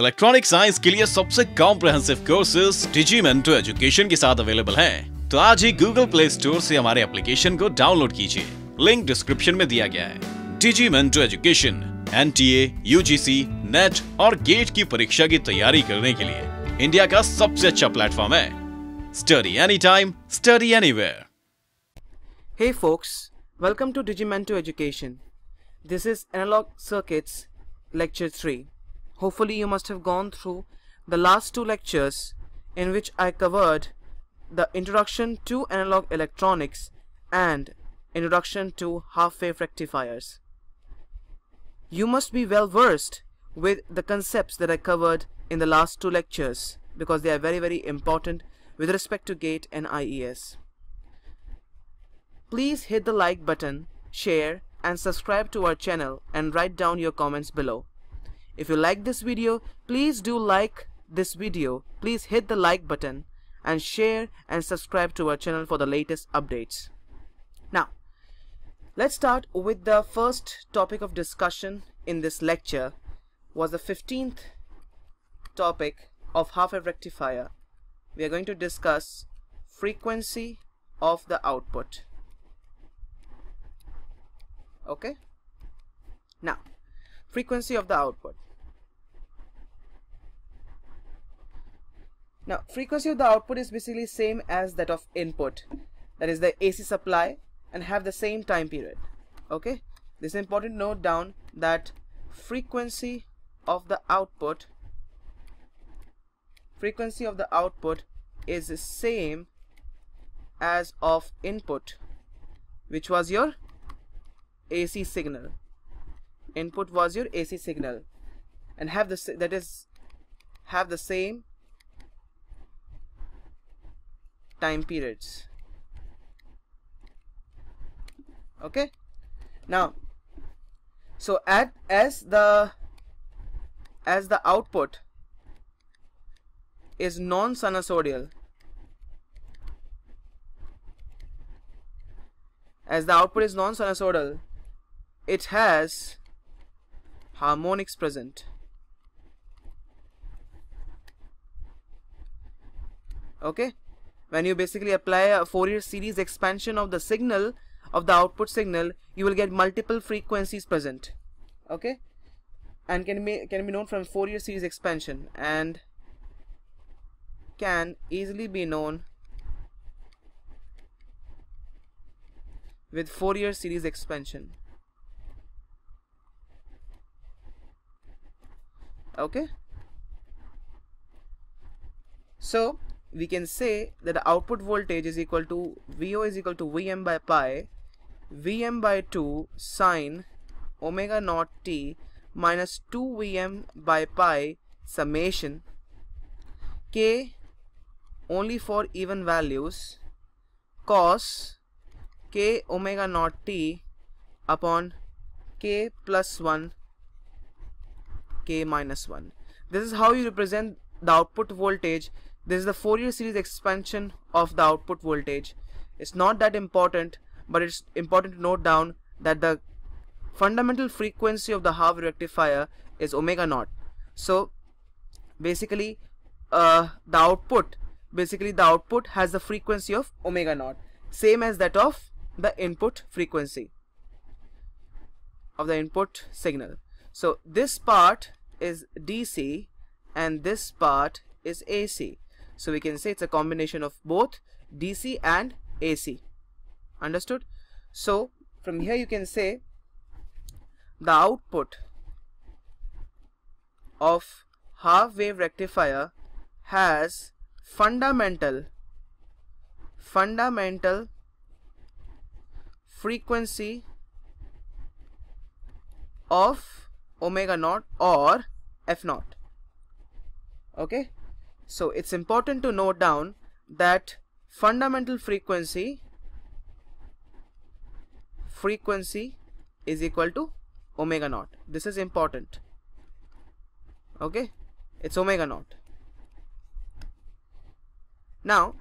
Electronic science के लिए सबसे comprehensive courses Digimento education के साथ अवेलेबल हैं। तो आज ही गूगल प्ले स्टोर से हमारे एप्लीकेशन को डाउनलोड कीजिए लिंक डिस्क्रिप्शन में दिया गया है Digimento education N T A UGC NET और गेट की परीक्षा की तैयारी करने के लिए इंडिया का सबसे अच्छा प्लेटफॉर्म है study any time study any welcome to welcome to to education this is analog circuits lecture three Hopefully you must have gone through the last two lectures in which I covered the introduction to analog electronics and introduction to half-wave rectifiers. You must be well versed with the concepts that I covered in the last two lectures because they are very very important with respect to GATE and IES. Please hit the like button, share and subscribe to our channel and write down your comments below. If you like this video, please do like this video. Please hit the like button and share and subscribe to our channel for the latest updates. Now, let's start with the first topic of discussion in this lecture was the 15th topic of half-wave rectifier. We are going to discuss frequency of the output. Okay? Now, frequency of the output. Now, frequency of the output is basically same as that of input, that is the AC supply and have the same time period. Okay, this is important note down that frequency of the output frequency of the output is the same as of input which was your AC signal input was your AC signal and have the that is have the same time periods okay now so at as the as the output is non-sinusoidal as the output is non-sinusoidal it has harmonics present okay when you basically apply a Fourier series expansion of the signal of the output signal you will get multiple frequencies present okay and can be can be known from Fourier series expansion and can easily be known with Fourier series expansion okay so we can say that the output voltage is equal to VO is equal to Vm by pi Vm by 2 sine omega naught t minus 2 Vm by pi summation k only for even values cos k omega naught t upon k plus 1 k minus 1. This is how you represent the output voltage this is the Fourier series expansion of the output voltage. It's not that important, but it's important to note down that the fundamental frequency of the half rectifier is omega naught. So basically uh, the output, basically the output has the frequency of omega naught, same as that of the input frequency of the input signal. So this part is DC and this part is AC. So we can say it's a combination of both DC and AC. Understood? So from here you can say the output of half wave rectifier has fundamental fundamental frequency of omega naught or f naught okay so it's important to note down that fundamental frequency frequency is equal to omega naught. This is important. Okay, it's omega naught. Now,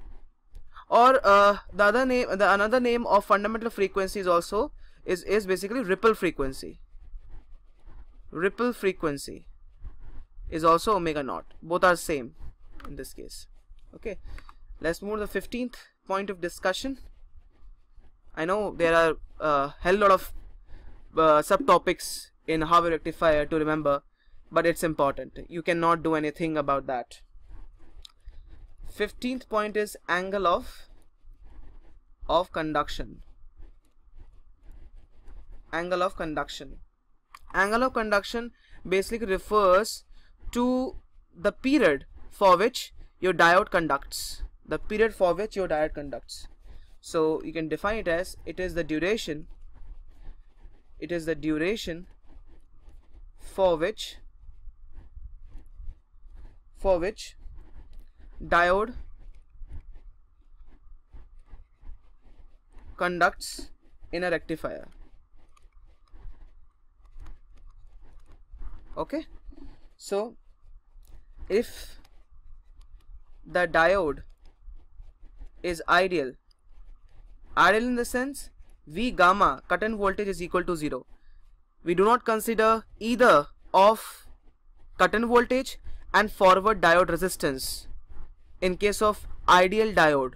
or uh, the other name, the another name of fundamental frequency is also is is basically ripple frequency. Ripple frequency is also omega naught. Both are same in this case okay let's move to the 15th point of discussion I know there are a uh, hell lot of uh, subtopics in how rectifier to remember but it's important you cannot do anything about that 15th point is angle of of conduction angle of conduction angle of conduction basically refers to the period for which your diode conducts the period for which your diode conducts so you can define it as it is the duration it is the duration for which for which diode conducts in a rectifier okay so if the diode is ideal ideal in the sense V gamma cut in voltage is equal to 0 we do not consider either of cut in voltage and forward diode resistance in case of ideal diode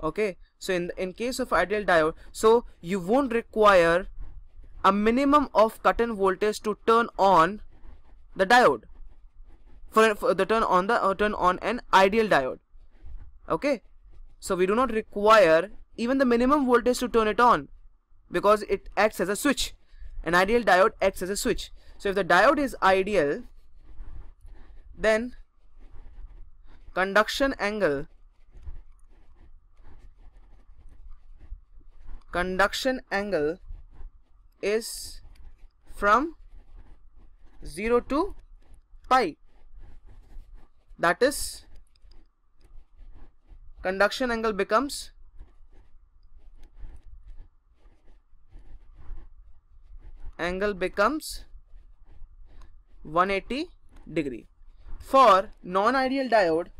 okay so in in case of ideal diode so you won't require a minimum of cut in voltage to turn on the diode for, for the turn on the uh, turn on an ideal diode okay so we do not require even the minimum voltage to turn it on because it acts as a switch an ideal diode acts as a switch so if the diode is ideal then conduction angle conduction angle is from 0 to pi that is conduction angle becomes angle becomes 180 degree for non-ideal diode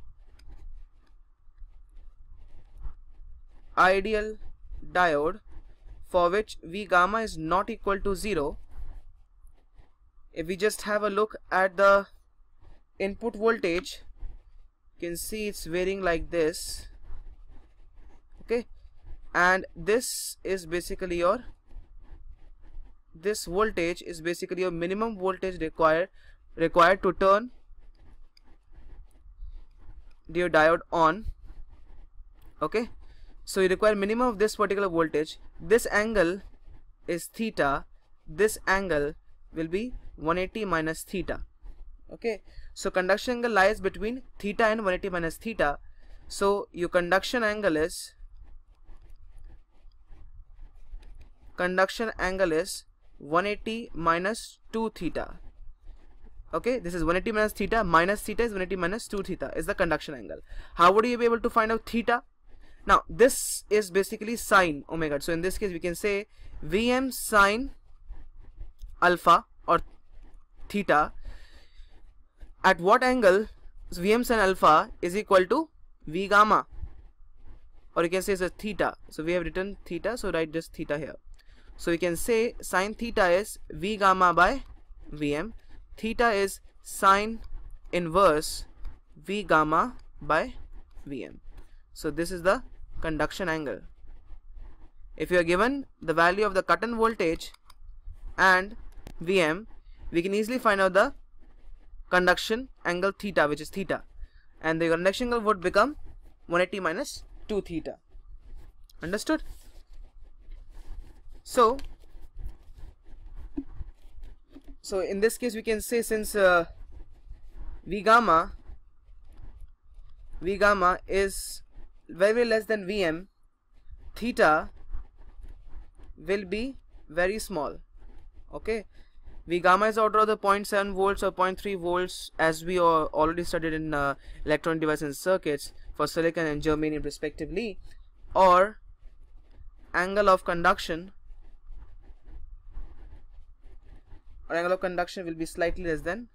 ideal diode for which V gamma is not equal to 0 if we just have a look at the input voltage you can see it's varying like this okay and this is basically your this voltage is basically your minimum voltage required required to turn your diode on okay so you require minimum of this particular voltage this angle is theta this angle will be 180 minus theta okay so conduction angle lies between theta and 180 minus theta. So your conduction angle is conduction angle is 180 minus 2 theta. Okay, this is 180 minus theta minus theta is 180 minus 2 theta is the conduction angle. How would you be able to find out theta? Now this is basically sine omega. So in this case we can say Vm sine alpha or theta at what angle Vm sin alpha is equal to V gamma or you can say it's a theta. So we have written theta so write just theta here. So we can say sine theta is V gamma by Vm. Theta is sine inverse V gamma by Vm. So this is the conduction angle. If you are given the value of the cut voltage and Vm, we can easily find out the conduction angle theta which is theta and the conduction angle would become 180 minus 2 theta understood so so in this case we can say since uh, v gamma v gamma is very, very less than vm theta will be very small okay V gamma is order of the 0.7 volts or 0.3 volts as we already studied in uh, electronic device and circuits for silicon and germanium respectively or angle of conduction or angle of conduction will be slightly less than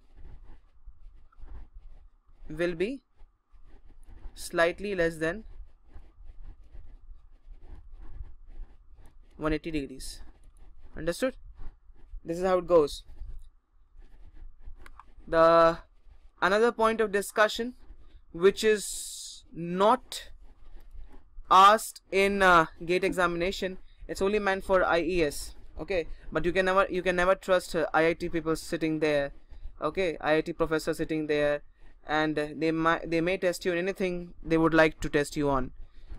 will be slightly less than 180 degrees understood this is how it goes the another point of discussion which is not asked in uh, gate examination it's only meant for IES okay but you can never you can never trust uh, IIT people sitting there okay IIT professor sitting there and they might they may test you on anything they would like to test you on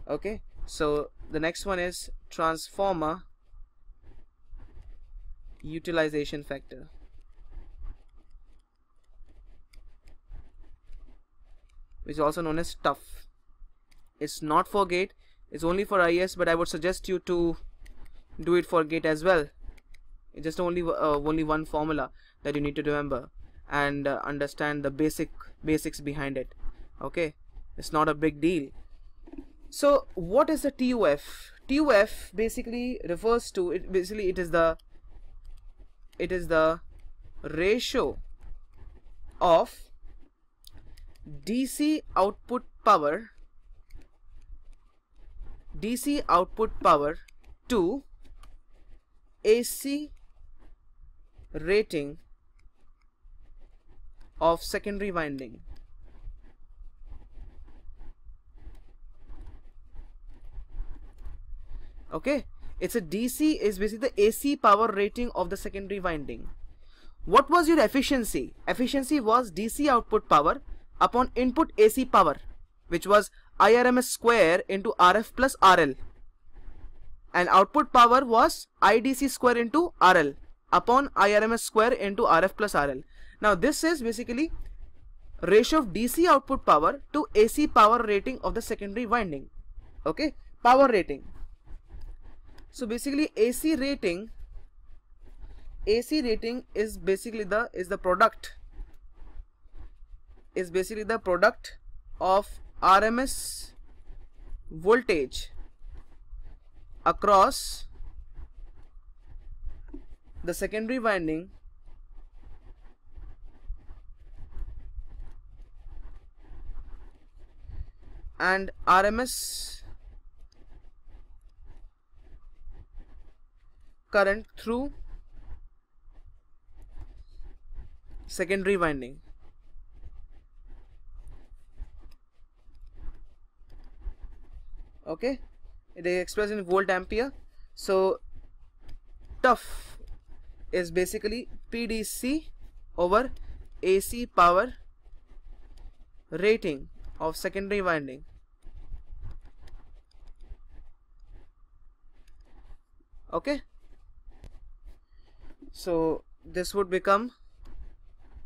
okay so the next one is transformer utilization factor. Which is also known as tough. It's not for gate, it's only for IS, but I would suggest you to do it for gate as well. It's just only uh, only one formula that you need to remember and uh, understand the basic basics behind it. Okay, it's not a big deal. So what is the TUF? TUF basically refers to it. Basically, it is the it is the ratio of DC output power DC output power to AC rating of secondary winding. Okay, it's a DC is basically the AC power rating of the secondary winding. What was your efficiency? Efficiency was DC output power upon input AC power which was IRMS square into RF plus RL and output power was IDC square into RL upon IRMS square into RF plus RL. Now this is basically ratio of DC output power to AC power rating of the secondary winding. Okay, power rating so basically ac rating ac rating is basically the is the product is basically the product of rms voltage across the secondary winding and rms current through secondary winding okay they express in volt ampere so tough is basically pdc over ac power rating of secondary winding okay so this would become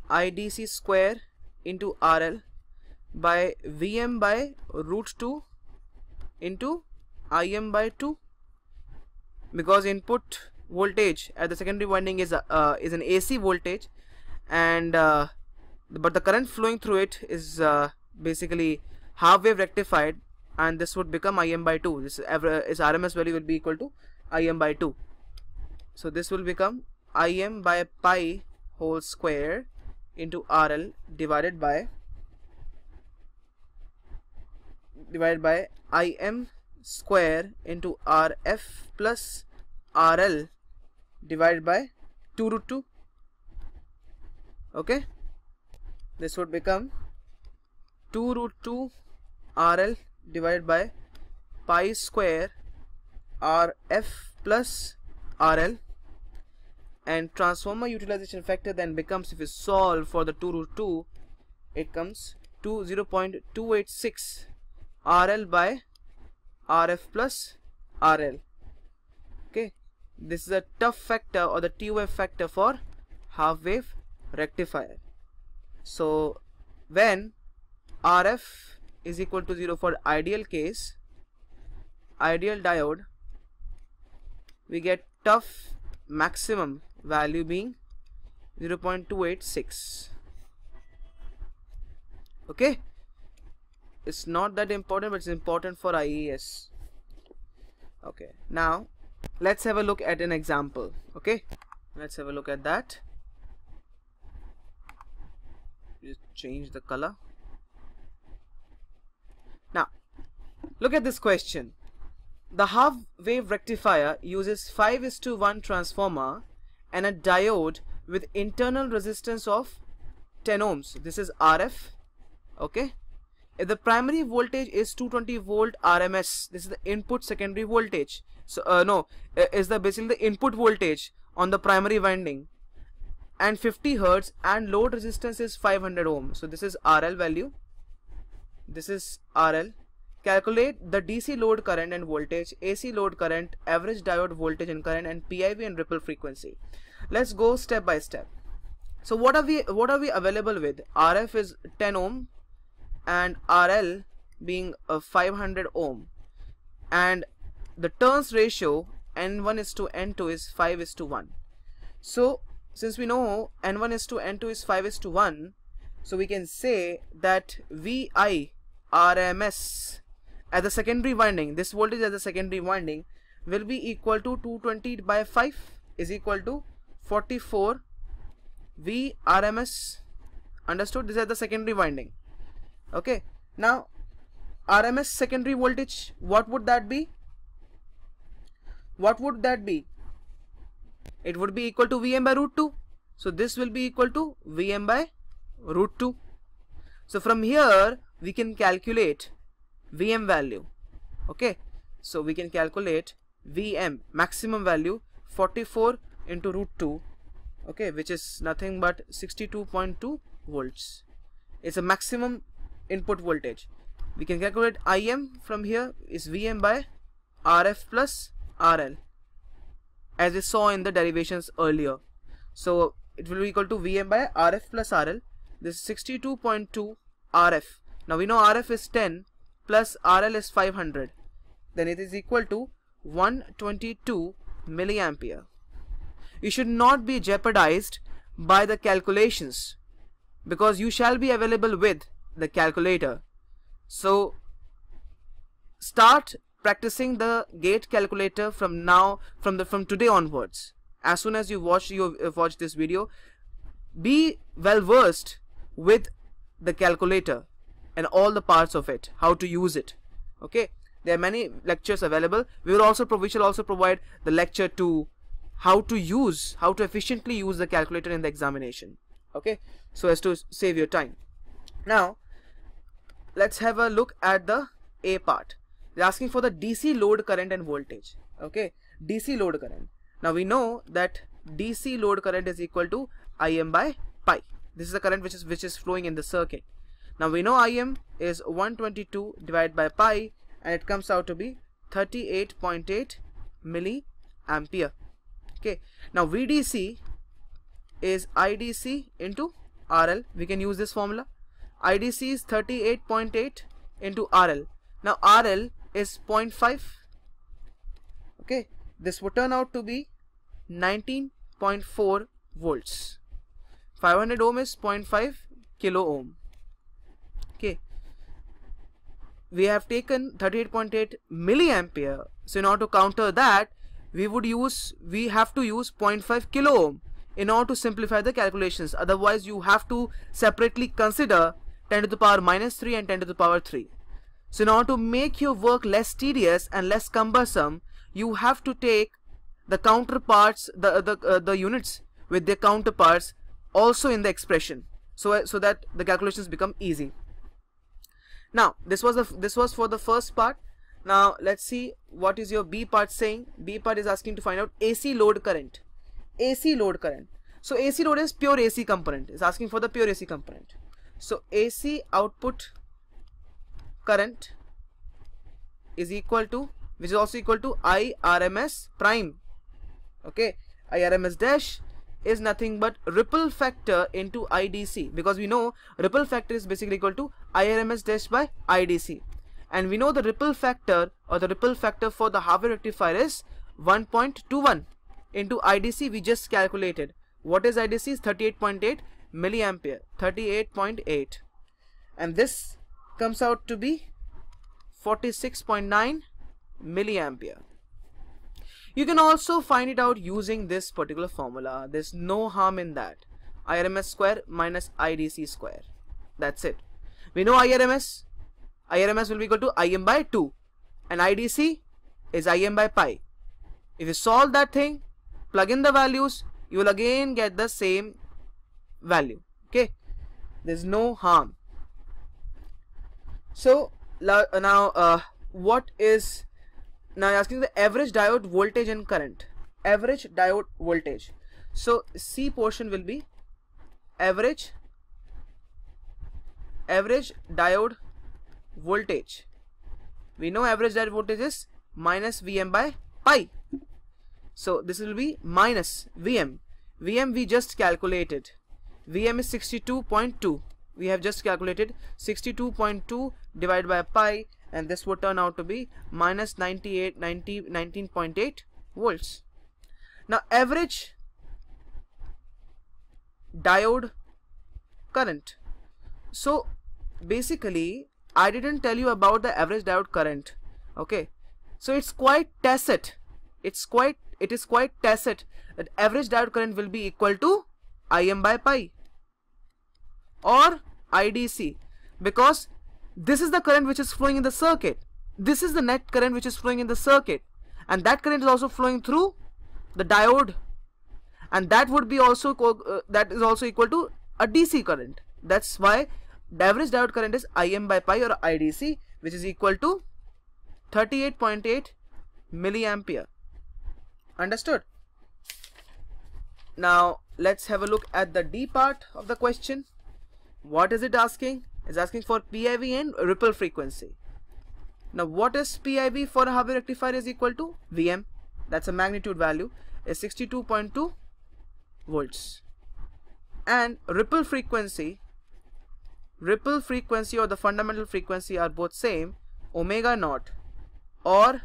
IDC square into RL by VM by root 2 into IM by 2 because input voltage at the secondary winding is uh, is an AC voltage and uh, but the current flowing through it is uh, basically half wave rectified and this would become Im by 2 this is, its RMS value will be equal to Im by 2 so this will become Im by pi whole square into RL divided by divided by Im square into RF plus RL divided by 2 root 2 okay this would become 2 root 2 RL divided by pi square RF plus RL and transformer utilization factor then becomes if you solve for the 2 root 2 it comes to 0.286 RL by RF plus RL okay this is a tough factor or the TUF factor for half wave rectifier so when RF is equal to 0 for ideal case ideal diode we get tough maximum value being 0.286 okay it's not that important but it's important for IES okay now let's have a look at an example okay let's have a look at that just change the color now look at this question the half wave rectifier uses 5 is to 1 transformer and a diode with internal resistance of 10 ohms. This is RF. Okay. If the primary voltage is 220 volt RMS. This is the input secondary voltage. So uh, no, is the basically the input voltage on the primary winding and 50 hertz and load resistance is 500 ohm so this is RL value this is RL calculate the DC load current and voltage AC load current average diode voltage and current and PIV and ripple frequency let's go step by step so what are we what are we available with rf is 10 ohm and rl being a 500 ohm and the turns ratio n1 is to n2 is 5 is to 1 so since we know n1 is to n2 is 5 is to 1 so we can say that vi rms at the secondary winding this voltage at the secondary winding will be equal to 220 by 5 is equal to 44 RMS understood these are the secondary winding okay now RMS secondary voltage what would that be what would that be it would be equal to Vm by root 2 so this will be equal to Vm by root 2 so from here we can calculate Vm value okay so we can calculate Vm maximum value 44 into root 2 okay which is nothing but 62.2 volts it's a maximum input voltage we can calculate Im from here is Vm by Rf plus RL as we saw in the derivations earlier so it will be equal to Vm by Rf plus RL this is 62.2 Rf now we know Rf is 10 plus RL is 500 then it is equal to 122 milliampere you should not be jeopardized by the calculations because you shall be available with the calculator. So start practicing the gate calculator from now from the from today onwards as soon as you watch you uh, watch this video be well versed with the calculator and all the parts of it how to use it okay there are many lectures available we will also we shall also provide the lecture to how to use how to efficiently use the calculator in the examination okay so as to save your time now let's have a look at the a part they're asking for the dc load current and voltage okay dc load current now we know that dc load current is equal to im by pi this is the current which is which is flowing in the circuit now we know im is 122 divided by pi and it comes out to be 38.8 milliampere okay now vdc is idc into rl we can use this formula idc is 38.8 into rl now rl is 0.5 okay this would turn out to be 19.4 volts 500 ohm is 0.5 kilo ohm okay we have taken 38.8 milliampere so in order to counter that we would use we have to use 0.5 kilo ohm in order to simplify the calculations otherwise you have to separately consider 10 to the power minus 3 and 10 to the power 3 so in order to make your work less tedious and less cumbersome you have to take the counterparts the the, uh, the units with their counterparts also in the expression so uh, so that the calculations become easy now this was the this was for the first part now let's see what is your b part saying b part is asking to find out ac load current ac load current so ac load is pure ac component is asking for the pure ac component so ac output current is equal to which is also equal to irms prime okay irms dash is nothing but ripple factor into IDC because we know ripple factor is basically equal to IRMS dash by IDC and we know the ripple factor or the ripple factor for the Harvey rectifier is 1.21 into IDC we just calculated. What is IDC? Is 38.8 milliampere, 38.8 and this comes out to be 46.9 milliampere. You can also find it out using this particular formula. There's no harm in that. IRMS square minus IDC square. That's it. We know IRMS, IRMS will be equal to Im by 2 and IDC is Im by pi. If you solve that thing, plug in the values, you will again get the same value. Okay, there's no harm. So uh, now uh, what is now asking the average diode voltage and current average diode voltage so C portion will be average average diode voltage. We know average direct voltage is minus Vm by pi. So this will be minus Vm. Vm we just calculated. Vm is 62.2. We have just calculated 62.2 divided by pi and this would turn out to be minus 98, 90, 19.8 volts. Now average diode current. So basically I didn't tell you about the average diode current okay so it's quite tacit it's quite it is quite tacit that average diode current will be equal to Im by pi or IDC because this is the current which is flowing in the circuit this is the net current which is flowing in the circuit and that current is also flowing through the diode and that would be also uh, that is also equal to a DC current that's why Average diode current is Im by pi or IDC which is equal to 38.8 milliampere. Understood? Now let's have a look at the D part of the question. What is it asking? It's asking for PIV and ripple frequency. Now what is PIV for a Harvey rectifier is equal to VM. That's a magnitude value is 62.2 volts. And ripple frequency ripple frequency or the fundamental frequency are both same omega naught or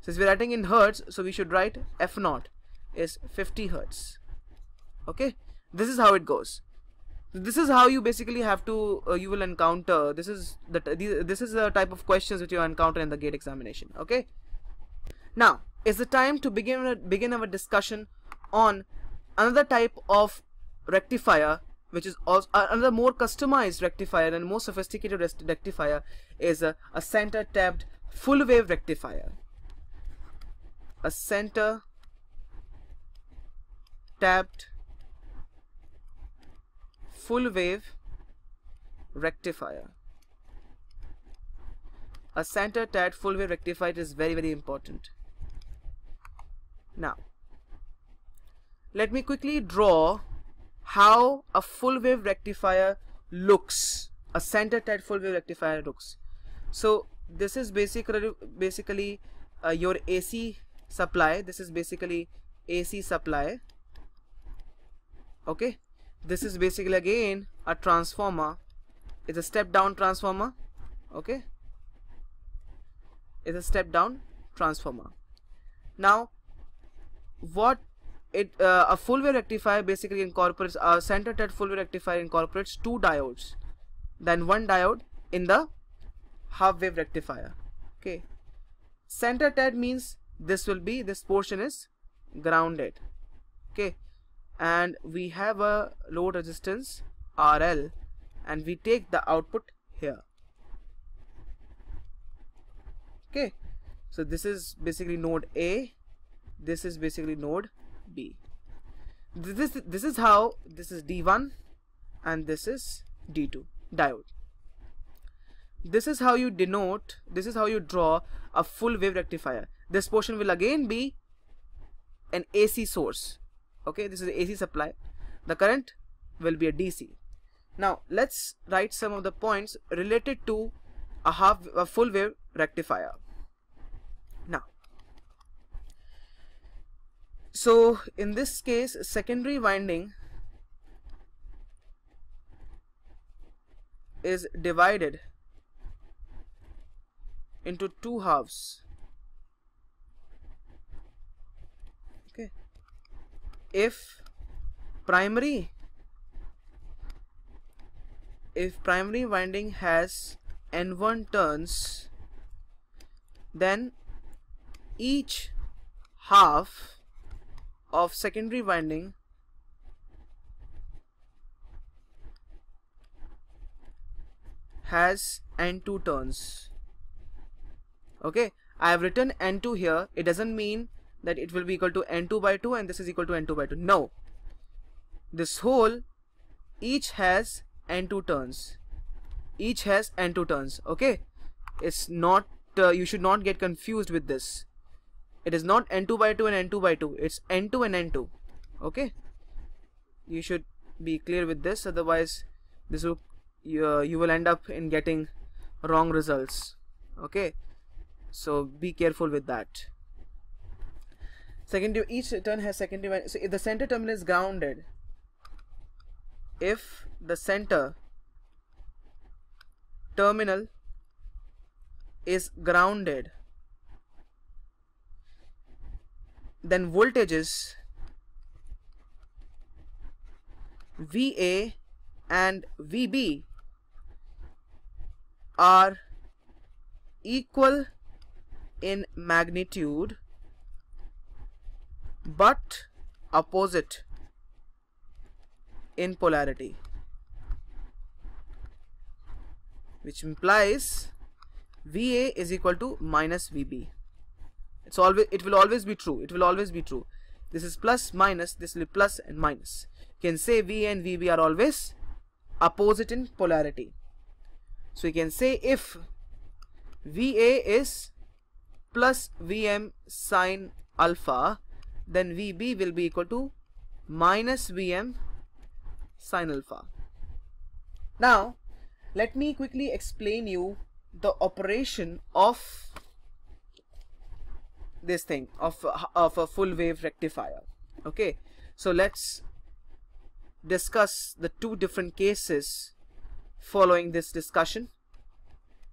since we're writing in hertz so we should write f naught is 50 hertz okay this is how it goes this is how you basically have to uh, you will encounter this is the this is the type of questions which you encounter in the gate examination okay now is the time to begin begin our discussion on another type of rectifier which is also another more customized rectifier and more sophisticated rectifier is a, a center tapped full wave rectifier a center tapped full wave rectifier a center tapped full wave rectifier is very very important now let me quickly draw how a full wave rectifier looks, a center tight full wave rectifier looks. So this is basically basically uh, your AC supply. This is basically AC supply. Okay, this is basically again a transformer. It's a step down transformer. Okay, it's a step down transformer. Now, what it uh, a full wave rectifier basically incorporates a uh, center tet full wave rectifier incorporates two diodes then one diode in the half wave rectifier okay center tet means this will be this portion is grounded okay and we have a load resistance RL and we take the output here okay so this is basically node A this is basically node b this is this is how this is d1 and this is d2 diode this is how you denote this is how you draw a full wave rectifier this portion will again be an AC source okay this is AC supply the current will be a DC now let's write some of the points related to a half a full wave rectifier So in this case, secondary winding is divided into two halves. Okay. If primary if primary winding has n1 turns then each half of secondary winding has N2 turns. Okay, I have written N2 here. It doesn't mean that it will be equal to N2 by 2 and this is equal to N2 by 2. No, this whole each has N2 turns. Each has N2 turns. Okay, it's not, uh, you should not get confused with this it is not n2 by 2 and n2 by 2 it's n2 and n2 okay you should be clear with this otherwise this will uh, you will end up in getting wrong results okay so be careful with that secondary each turn has secondary so if the center terminal is grounded if the center terminal is grounded then voltage is VA and VB are equal in magnitude but opposite in polarity which implies VA is equal to minus VB it's always it will always be true it will always be true this is plus minus this will be plus and minus you can say v and vb are always opposite in polarity so you can say if va is plus vm sine alpha then vb will be equal to minus vm sine alpha now let me quickly explain you the operation of this thing of of a full wave rectifier okay so let's discuss the two different cases following this discussion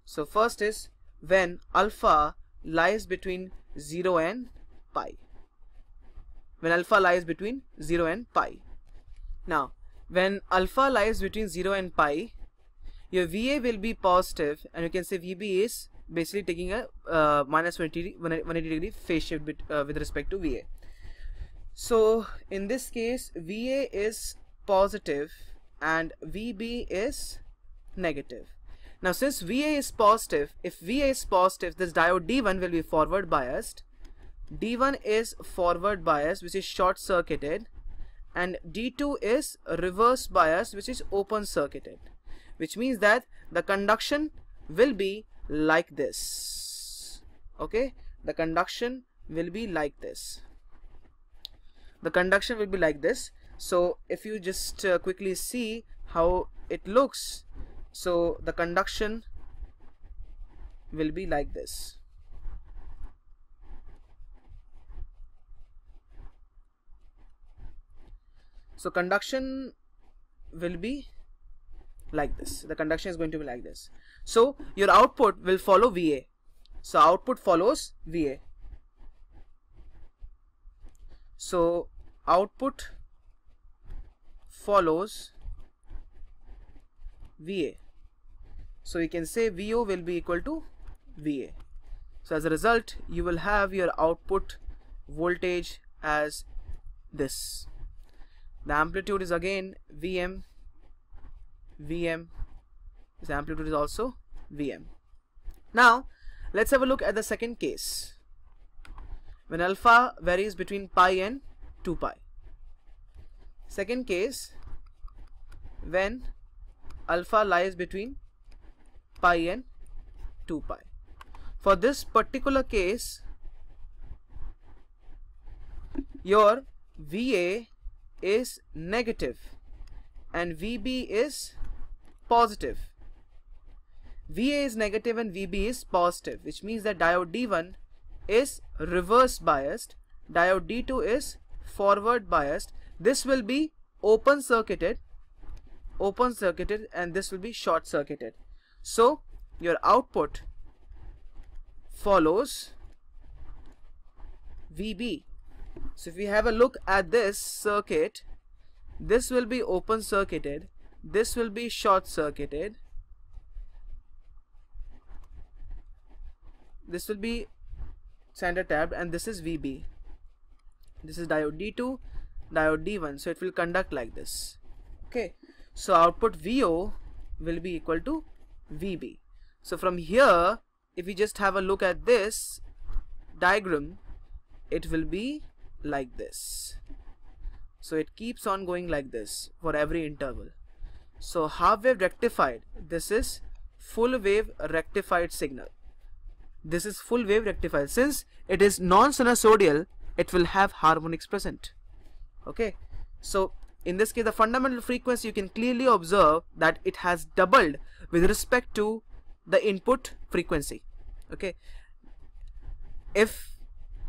so first is when alpha lies between 0 and pi when alpha lies between 0 and pi now when alpha lies between 0 and pi your VA will be positive and you can say VB is basically taking a uh, minus 180, 180 degree phase shift bit, uh, with respect to VA. So in this case, VA is positive and VB is negative. Now since VA is positive, if VA is positive, this diode D1 will be forward biased. D1 is forward biased, which is short circuited and D2 is reverse biased, which is open circuited, which means that the conduction will be like this okay the conduction will be like this the conduction will be like this so if you just uh, quickly see how it looks so the conduction will be like this so conduction will be like this the conduction is going to be like this so your output will follow VA. So output follows VA. So output follows VA. So you can say VO will be equal to VA. So as a result, you will have your output voltage as this. The amplitude is again Vm, Vm this amplitude is also Vm. Now, let's have a look at the second case. When alpha varies between pi and 2 pi. Second case, when alpha lies between pi and 2 pi. For this particular case, your VA is negative and VB is positive VA is negative and VB is positive, which means that diode D1 is reverse biased, diode D2 is forward biased. This will be open circuited, open circuited and this will be short circuited. So your output follows VB. So if we have a look at this circuit, this will be open circuited, this will be short circuited this will be center tab and this is VB this is diode D2 diode D1 so it will conduct like this okay so output VO will be equal to VB so from here if we just have a look at this diagram it will be like this so it keeps on going like this for every interval so half wave rectified this is full wave rectified signal this is full wave rectifier. Since it is non-sinusoidal, it will have harmonics present. Okay. So in this case, the fundamental frequency you can clearly observe that it has doubled with respect to the input frequency. Okay. If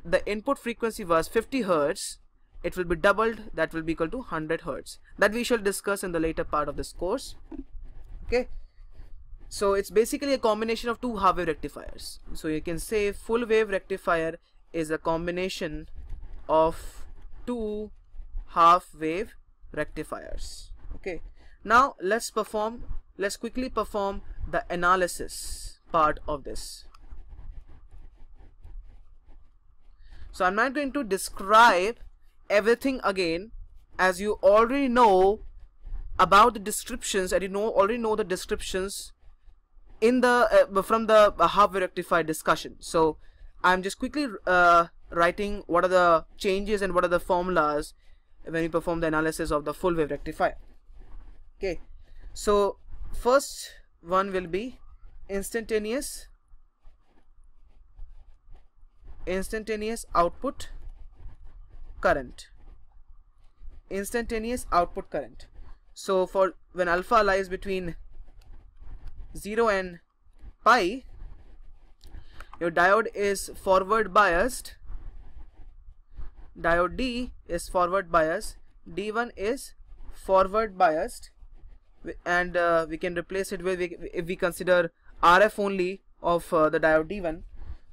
the input frequency was 50 hertz, it will be doubled that will be equal to 100 hertz that we shall discuss in the later part of this course okay so it's basically a combination of two half half-wave rectifiers. So you can say full wave rectifier is a combination of two half wave rectifiers. Okay. Now let's perform, let's quickly perform the analysis part of this. So I'm not going to describe everything again as you already know about the descriptions and you know already know the descriptions in the uh, from the wave rectified discussion. So I'm just quickly uh, writing what are the changes and what are the formulas when we perform the analysis of the full wave rectifier. Okay, so first one will be instantaneous instantaneous output current instantaneous output current so for when alpha lies between 0 and pi your diode is forward biased diode D is forward biased D1 is forward biased and uh, we can replace it with if we consider RF only of uh, the diode D1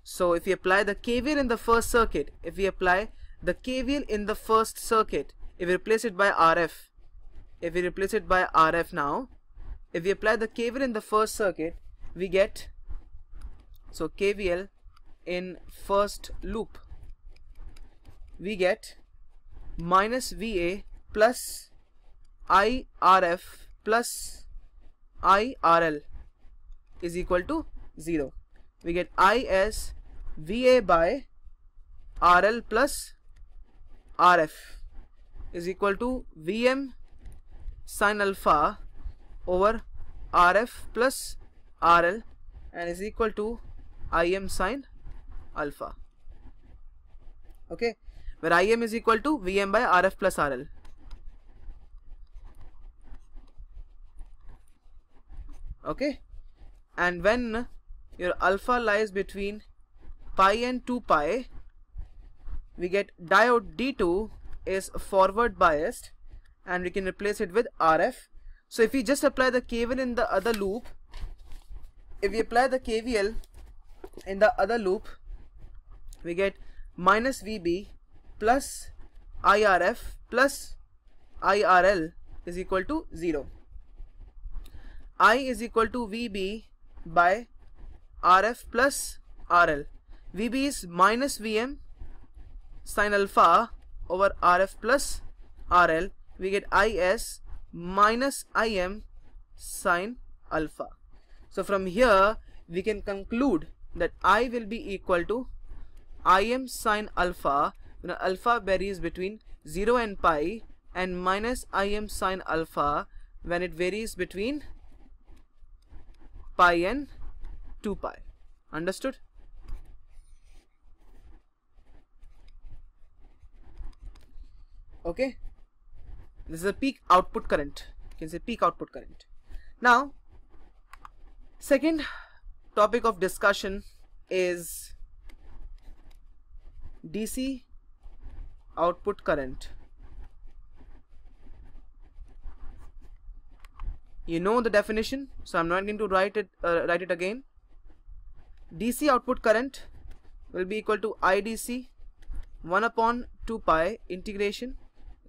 so if we apply the KVL in the first circuit if we apply the KVL in the first circuit if we replace it by RF if we replace it by RF now if we apply the KVL in the first circuit, we get so KVL in first loop, we get minus VA plus IRF plus IRL is equal to 0. We get I as VA by RL plus RF is equal to VM sine alpha over RF plus RL and is equal to Im sine alpha. Okay, where Im is equal to Vm by RF plus RL. Okay, and when your alpha lies between pi and 2 pi, we get diode D2 is forward biased and we can replace it with RF so if we just apply the KVL in the other loop, if we apply the KVL in the other loop, we get minus VB plus IRF plus IRL is equal to 0. I is equal to VB by RF plus RL. VB is minus VM sine alpha over RF plus RL. We get IS minus Im sine alpha. So from here we can conclude that I will be equal to Im sine alpha when alpha varies between 0 and pi and minus Im sine alpha when it varies between pi and 2 pi. Understood? Okay this is a peak output current you can say peak output current now second topic of discussion is DC output current you know the definition so I'm not going to write it uh, write it again DC output current will be equal to IDC 1 upon 2 pi integration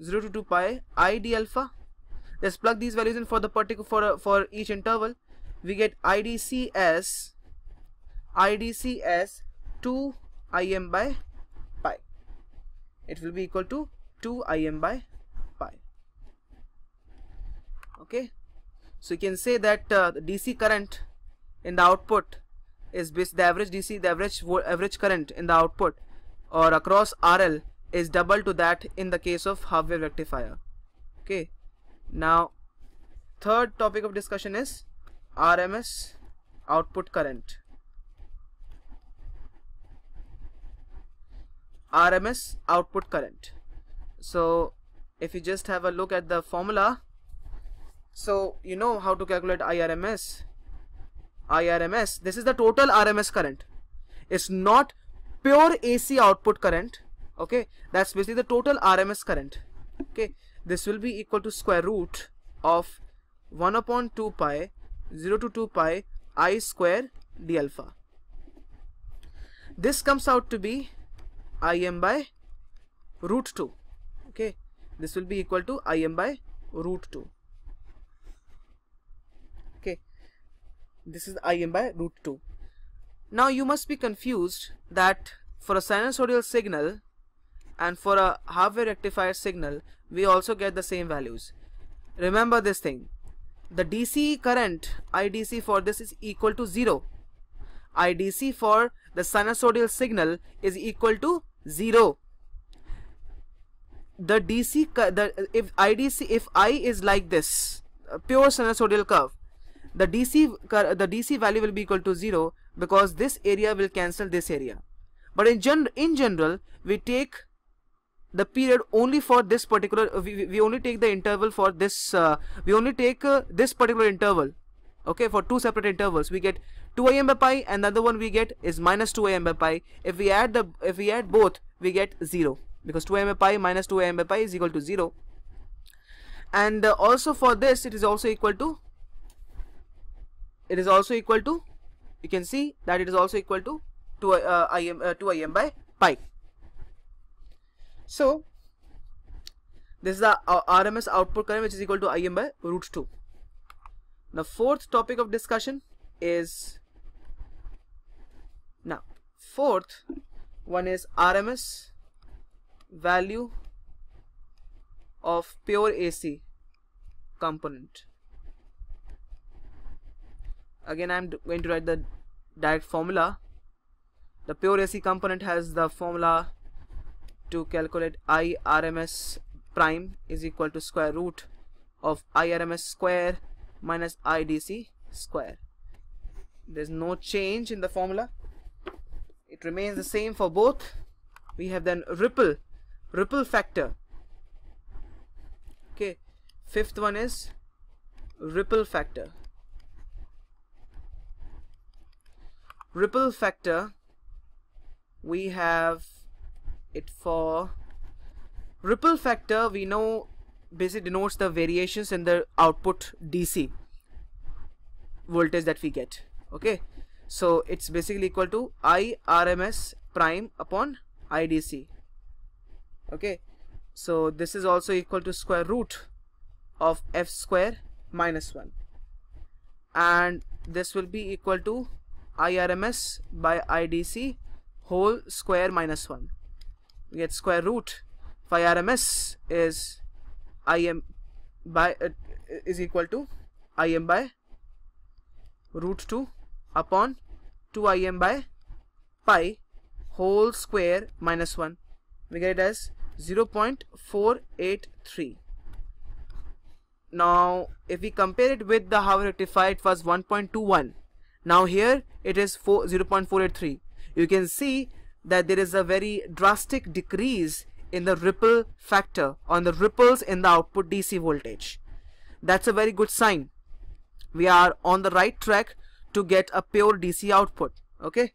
0 to 2 pi i d alpha. Let's plug these values in for the particular for uh, for each interval. We get IDC as IDC as 2 im by pi. It will be equal to 2 im by pi. Okay, so you can say that uh, the DC current in the output is based the average DC, the average average current in the output or across RL is double to that in the case of half wave rectifier okay now third topic of discussion is RMS output current RMS output current so if you just have a look at the formula so you know how to calculate IRMS IRMS this is the total RMS current it's not pure AC output current okay that's basically the total RMS current okay this will be equal to square root of 1 upon 2 pi 0 to 2 pi i square d alpha this comes out to be Im by root 2 okay this will be equal to Im by root 2 okay this is Im by root 2 now you must be confused that for a sinusoidal signal and for a halfway rectifier signal we also get the same values. Remember this thing the DC current IDC for this is equal to 0. IDC for the sinusoidal signal is equal to 0. The DC the if IDC if I is like this uh, pure sinusoidal curve the DC the DC value will be equal to 0 because this area will cancel this area. But in, gen in general we take the period only for this particular uh, we, we only take the interval for this uh, we only take uh, this particular interval okay for two separate intervals we get 2 am by pi and the other one we get is minus 2 am by pi if we add the if we add both we get 0 because 2 am by pi minus 2 am by pi is equal to 0 and uh, also for this it is also equal to it is also equal to you can see that it is also equal to 2 uh, uh 2 by pi so this is the uh, RMS output current which is equal to Im by root 2. Now fourth topic of discussion is now fourth one is RMS value of pure AC component. Again I am going to write the direct formula. The pure AC component has the formula to calculate IRMS prime is equal to square root of IRMS square minus IDC square. There's no change in the formula. It remains the same for both. We have then ripple, ripple factor. Okay, fifth one is ripple factor. Ripple factor, we have it for ripple factor we know basically denotes the variations in the output DC voltage that we get okay so it's basically equal to IRMS prime upon IDC okay so this is also equal to square root of F square minus 1 and this will be equal to IRMS by IDC whole square minus 1 we get square root phi RMS is Im by uh, is equal to Im by root 2 upon 2Im by pi whole square minus 1 we get it as 0 0.483 now if we compare it with the how rectifier, it was 1.21 now here it is 4, 0 0.483 you can see that there is a very drastic decrease in the ripple factor on the ripples in the output DC voltage. That's a very good sign. We are on the right track to get a pure DC output. Okay.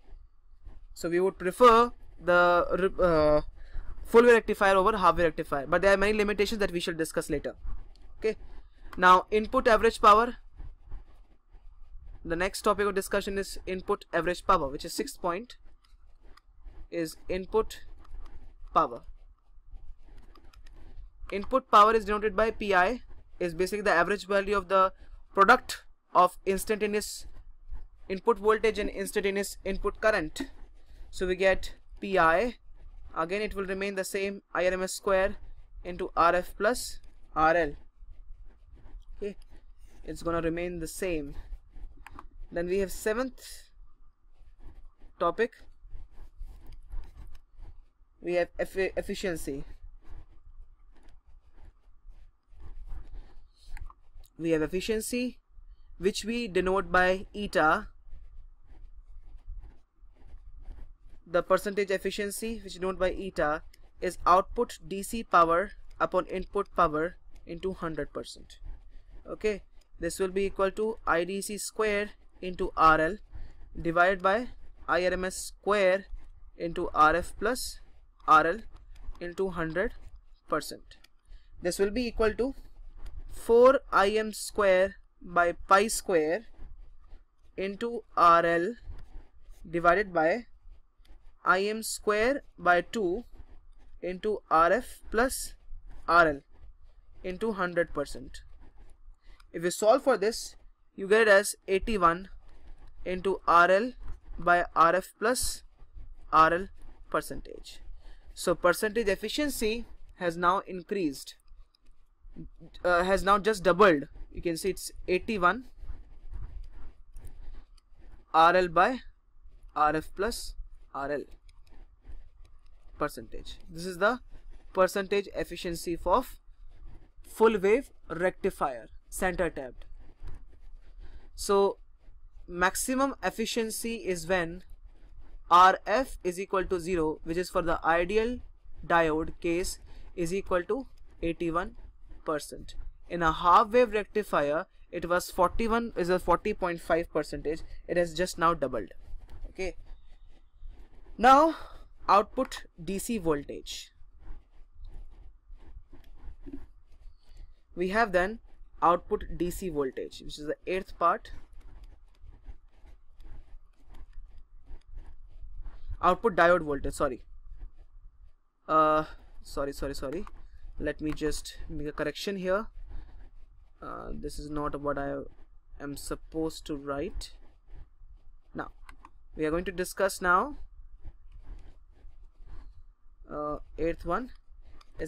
So we would prefer the uh, full wave rectifier over half wave rectifier. But there are many limitations that we shall discuss later. Okay. Now input average power. The next topic of discussion is input average power, which is six point is input power input power is denoted by pi is basically the average value of the product of instantaneous input voltage and instantaneous input current so we get pi again it will remain the same irms square into rf plus rl okay it's gonna remain the same then we have seventh topic we have efficiency we have efficiency which we denote by eta the percentage efficiency which is denoted by eta is output DC power upon input power into 100% okay this will be equal to IDC square into RL divided by IRMS square into RF plus RL into 100%. This will be equal to 4 Im square by pi square into RL divided by Im square by 2 into RF plus RL into 100%. If you solve for this, you get it as 81 into RL by RF plus RL percentage. So percentage efficiency has now increased, uh, has now just doubled. You can see it's 81 RL by RF plus RL percentage. This is the percentage efficiency of full wave rectifier center tapped. So maximum efficiency is when RF is equal to 0 which is for the ideal diode case is equal to 81%. In a half wave rectifier it was 41 is a 40.5 percentage it has just now doubled okay now output DC voltage we have then output DC voltage which is the eighth part output diode voltage sorry uh, sorry sorry sorry let me just make a correction here uh, this is not what I am supposed to write now we are going to discuss now uh, eighth one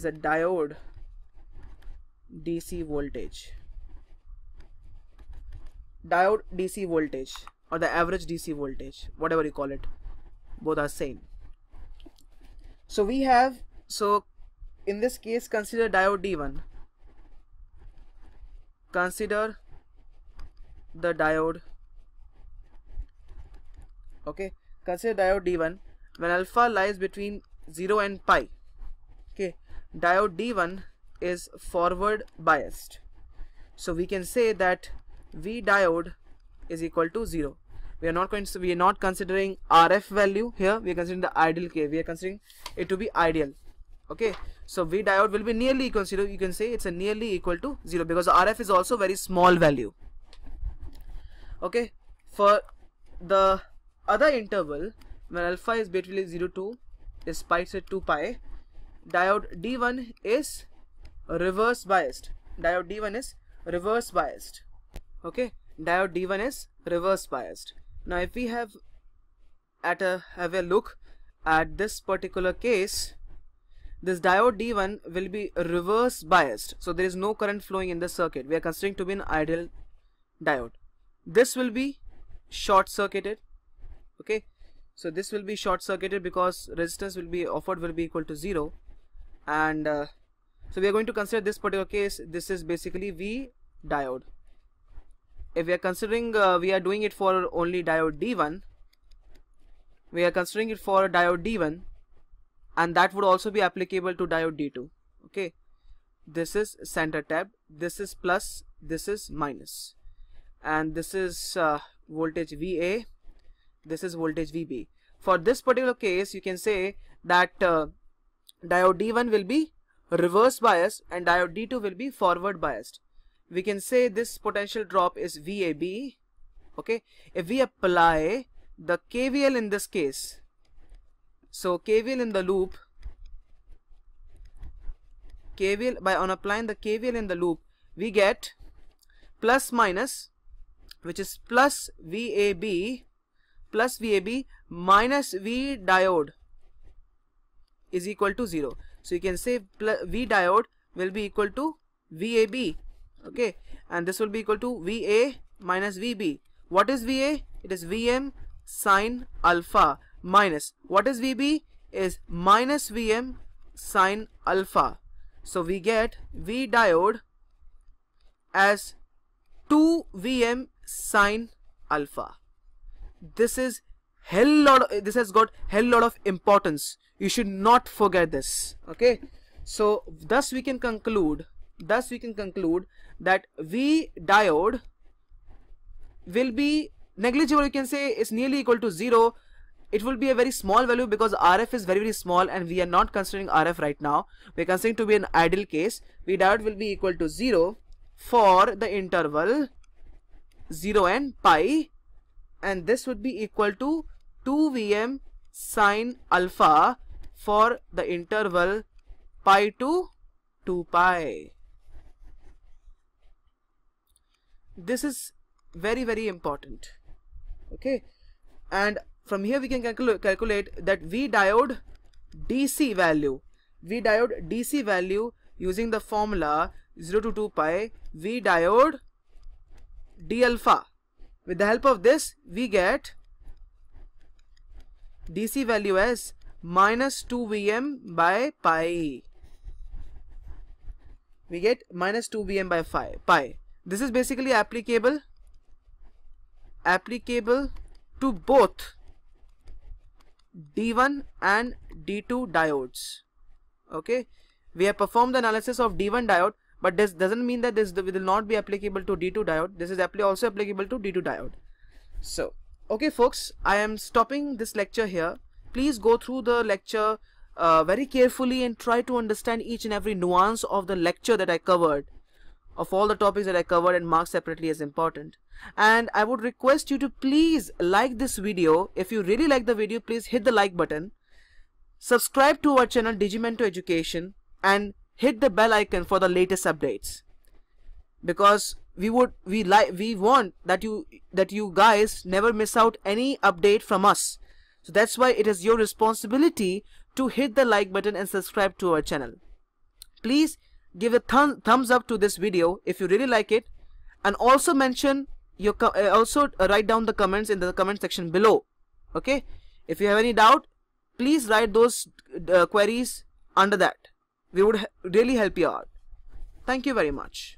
is a diode DC voltage diode DC voltage or the average DC voltage whatever you call it both are same so we have so in this case consider diode d1 consider the diode okay consider diode d1 when alpha lies between 0 and pi okay diode d1 is forward biased so we can say that v diode is equal to 0 we are not going to, we are not considering rf value here we are considering the ideal k we are considering it to be ideal okay so v diode will be nearly equal to 0 you can say it's a nearly equal to 0 because rf is also very small value okay for the other interval when alpha is between 0 to is pi to 2 pi diode d1 is reverse biased diode d1 is reverse biased okay diode d1 is reverse biased now if we have at a have a look at this particular case, this diode D1 will be reverse biased. So there is no current flowing in the circuit. We are considering to be an ideal diode. This will be short circuited. Okay. So this will be short circuited because resistance will be offered will be equal to zero. And uh, so we are going to consider this particular case. This is basically V diode if we are considering uh, we are doing it for only diode D1 we are considering it for diode D1 and that would also be applicable to diode D2 okay this is center tab this is plus this is minus and this is uh, voltage VA this is voltage VB for this particular case you can say that uh, diode D1 will be reverse biased and diode D2 will be forward biased we can say this potential drop is VAB. Okay, if we apply the KVL in this case, so KVL in the loop, KVL by on applying the KVL in the loop, we get plus minus, which is plus VAB plus VAB minus V diode is equal to 0. So you can say V diode will be equal to VAB okay and this will be equal to va minus vb what is va it is vm sine alpha minus what is vb is minus vm sine alpha so we get v diode as 2 vm sine alpha this is hell lot of, this has got hell lot of importance you should not forget this okay so thus we can conclude thus we can conclude that V diode will be negligible you can say it's nearly equal to 0 it will be a very small value because RF is very very small and we are not considering RF right now we are considering to be an ideal case V diode will be equal to 0 for the interval 0 and pi and this would be equal to 2 Vm sine alpha for the interval pi to 2 pi this is very very important okay and from here we can calcul calculate that V diode DC value V diode DC value using the formula 0 to 2 pi V diode D alpha with the help of this we get DC value as minus 2 Vm by pi we get minus 2 Vm by five pi this is basically applicable applicable to both D1 and D2 diodes okay we have performed the analysis of D1 diode but this doesn't mean that this will not be applicable to D2 diode this is also applicable to D2 diode so okay folks I am stopping this lecture here please go through the lecture uh, very carefully and try to understand each and every nuance of the lecture that I covered of all the topics that I covered and marked separately as important. And I would request you to please like this video. If you really like the video, please hit the like button. Subscribe to our channel Digimento Education and hit the bell icon for the latest updates. Because we would we like we want that you that you guys never miss out any update from us. So that's why it is your responsibility to hit the like button and subscribe to our channel. Please give a thumbs up to this video if you really like it and also mention your uh, also uh, write down the comments in the comment section below okay if you have any doubt please write those uh, queries under that we would really help you out thank you very much